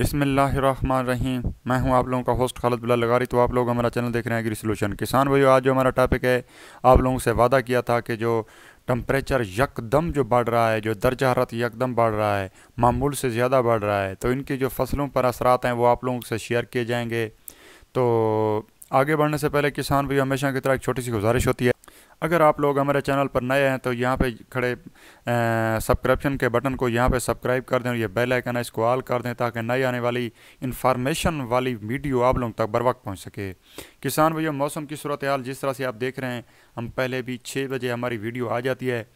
रही मैं हूं आप लोगों का होस्ट खालत बिला लगारी तो आप लोग हमारा चैनल देख रहे हैं एग्री सोल्यूशन किसान भाइयों आज जो हमारा टॉपिक है आप लोगों से वादा किया था कि जो टम्परेचर यकदम जो बढ़ रहा है जो दर्ज हरत यकदम बढ़ रहा है मामूल से ज़्यादा बढ़ रहा है तो इनकी जो फसलों पर असरात हैं वो आप लोगों से शेयर किए जाएँगे तो आगे बढ़ने से पहले किसान भाई हमेशा की तरह एक छोटी सी गुजारिश होती है अगर आप लोग हमारे चैनल पर नए हैं तो यहाँ पे खड़े सब्सक्रिप्शन के बटन को यहाँ पे सब्सक्राइब कर दें और ये बेल आइकन है इसको ऑल कर दें ताकि नई आने वाली इन्फॉर्मेशन वाली वीडियो आप लोगों तक बर वक्त पहुँच सके किसान भैया मौसम की सूरत हाल जिस तरह से आप देख रहे हैं हम पहले भी छः बजे हमारी वीडियो आ जाती है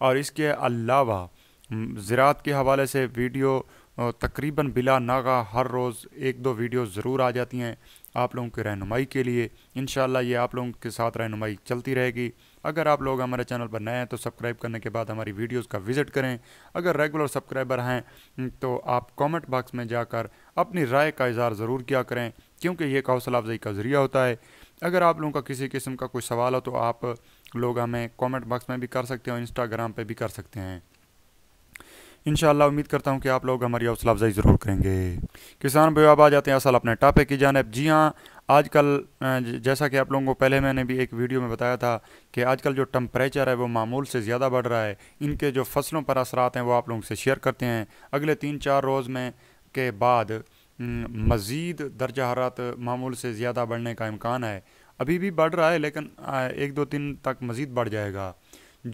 और इसके अलावा ज़रात के हवाले से वीडियो तकरीबन बिला नागा हर रोज़ एक दो वीडियो ज़रूर आ जाती हैं आप लोगों की रहनुमाई के लिए इन ये आप लोगों के साथ रहनुमाई चलती रहेगी अगर आप लोग हमारे चैनल पर नए हैं तो सब्सक्राइब करने के बाद हमारी वीडियोस का विज़िट करें अगर रेगुलर सब्सक्राइबर हैं तो आप कमेंट बॉक्स में जाकर अपनी राय का इजहार ज़रूर किया करें क्योंकि ये हौसला अफजाई का ज़रिया होता है अगर आप लोगों का किसी किस्म का कोई सवाल हो तो आप लोग हमें कॉमेंट बॉक्स में भी कर सकते हो इंस्टाग्राम पर भी कर सकते हैं इन उम्मीद करता हूँ कि आप लोग हमारी हौसला अफजाई ज़रूर करेंगे किसान भाई अब आ जाते हैं असल अपने टॉपिक की जानब जी हाँ आजकल जैसा कि आप लोगों को पहले मैंने भी एक वीडियो में बताया था कि आजकल जो टम्परेचर है वो मामूल से ज़्यादा बढ़ रहा है इनके जो फसलों पर असरात हैं वो आप लोगों से शेयर करते हैं अगले तीन चार रोज़ में के बाद मज़ीद दर्जा हरत मामूल से ज़्यादा बढ़ने का इम्कान है अभी भी बढ़ रहा है लेकिन एक दो दिन तक मज़ीद बढ़ जाएगा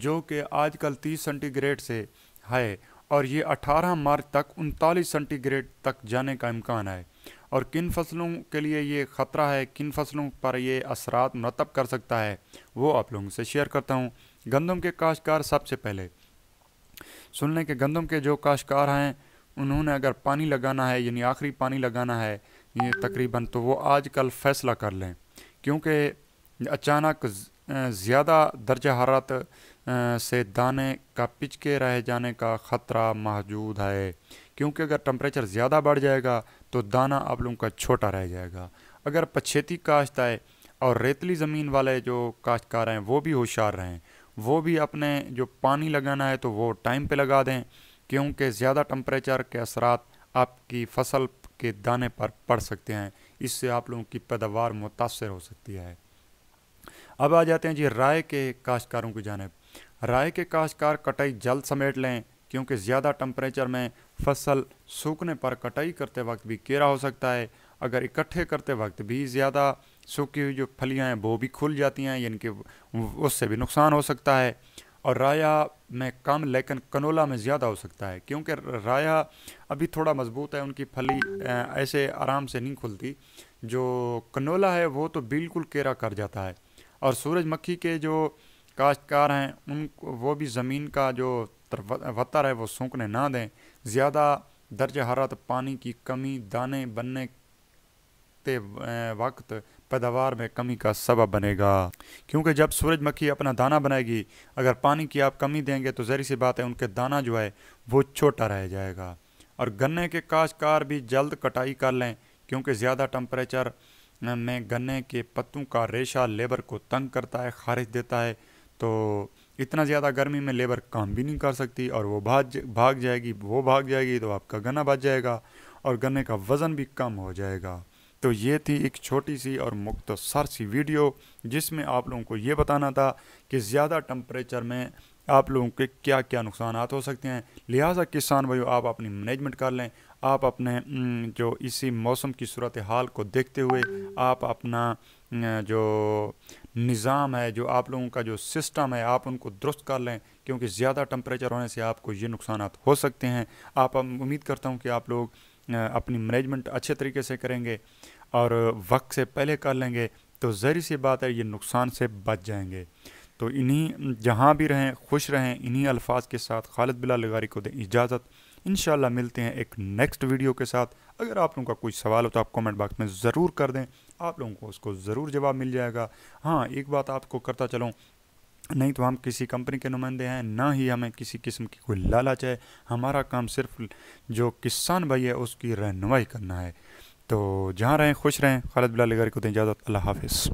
जो कि आजकल तीस सेंटीग्रेड से है और ये 18 मार्च तक उनतालीस सेंटीग्रेड तक जाने का इम्कान है और किन फसलों के लिए ये ख़तरा है किन फसलों पर ये असरात मरतब कर सकता है वो आप लोगों से शेयर करता हूँ गंदम के काशकार सबसे पहले सुन लें कि गंदम के जो काशकार हैं उन्होंने अगर पानी लगाना है यानी आखिरी पानी लगाना है ये तकरीबन तो वो आज कल फ़ैसला कर लें क्योंकि अचानक ज़्यादा दर्जा हरारत से दाने का पिचके रह जाने का ख़तरा मौजूद है क्योंकि अगर टम्परेचर ज़्यादा बढ़ जाएगा तो दाना आप लोगों का छोटा रह जाएगा अगर पछेती काश्त आए और रेतली ज़मीन वाले जो काश्तकार हैं वो भी होशियार रहें वो भी अपने जो पानी लगाना है तो वो टाइम पे लगा दें क्योंकि ज़्यादा टम्परेचर के असरात आपकी फसल के दाने पर पड़ सकते हैं इससे आप लोगों की पैदावार मुतासर हो सकती है अब आ जाते हैं जी राय के काश्तकारों की जानब राय के काशकार कटाई जल्द समेट लें क्योंकि ज़्यादा टम्परेचर में फसल सूखने पर कटाई करते वक्त भी केरा हो सकता है अगर इकट्ठे करते वक्त भी ज़्यादा सूखी हुई जो फलियाँ हैं वो भी खुल जाती हैं यानी कि उससे भी नुकसान हो सकता है और राया में कम लेकिन कनोला में ज़्यादा हो सकता है क्योंकि राया अभी थोड़ा मजबूत है उनकी फली ऐसे आराम से नहीं खुलती जो कनोला है वो तो बिल्कुल केरा कर जाता है और सूरजमक्खी के जो काश्तकार हैं उन वो भी ज़मीन का जो वतर है वो सूखने ना दें ज़्यादा दर्ज हरत पानी की कमी दाने बनने ते वक्त पैदावार में कमी का सबब बनेगा क्योंकि जब सूरजमक्खी अपना दाना बनाएगी अगर पानी की आप कमी देंगे तो जहरी सी बात है उनके दाना जो है वो छोटा रह जाएगा और गन्ने के काश्तकार भी जल्द कटाई कर लें क्योंकि ज़्यादा टम्परेचर में गन्ने के पत्तों का रेशा लेबर को तंग करता है खारिज देता है तो इतना ज़्यादा गर्मी में लेबर काम भी नहीं कर सकती और वो भाग भाग जाएगी वो भाग जाएगी तो आपका गन्ना बच जाएगा और गन्ने का वज़न भी कम हो जाएगा तो ये थी एक छोटी सी और मुख्तसर सी वीडियो जिसमें आप लोगों को ये बताना था कि ज़्यादा टम्परेचर में आप लोगों के क्या क्या नुकसान हो सकते हैं लिहाजा किसान भाई आप अपनी मैनेजमेंट कर लें आप अपने जो इसी मौसम की सूरत हाल को देखते हुए आप अपना जो निज़ाम है जो आप लोगों का जो सिस्टम है आप उनको दुरुस्त कर लें क्योंकि ज़्यादा टम्परेचर होने से आपको ये नुकसान हो सकते हैं आप उम्मीद करता हूँ कि आप लोग अपनी मैनेजमेंट अच्छे तरीके से करेंगे और वक्त से पहले कर लेंगे तो ज़हरी सी बात है ये नुकसान से बच जाएंगे तो इन्हीं जहाँ भी रहें खुश रहें इन्हीं अल्फाज के साथ खालिद बिला लगारी को दें इजाज़त इन मिलते हैं एक नेक्स्ट वीडियो के साथ अगर आप लोगों का कोई सवाल हो तो आप कमेंट बॉक्स में ज़रूर कर दें आप लोगों को उसको ज़रूर जवाब मिल जाएगा हाँ एक बात आपको करता चलूँ नहीं तो हम किसी कंपनी के नुमाइंदे हैं ना ही हमें किसी किस्म की कोई लालच है हमारा काम सिर्फ जो किसान भाई है उसकी रहनुमाई करना है तो जहाँ रहें खुश रहें खालिद बिलाल को दें इजाज़त अल्लाह हाफिज़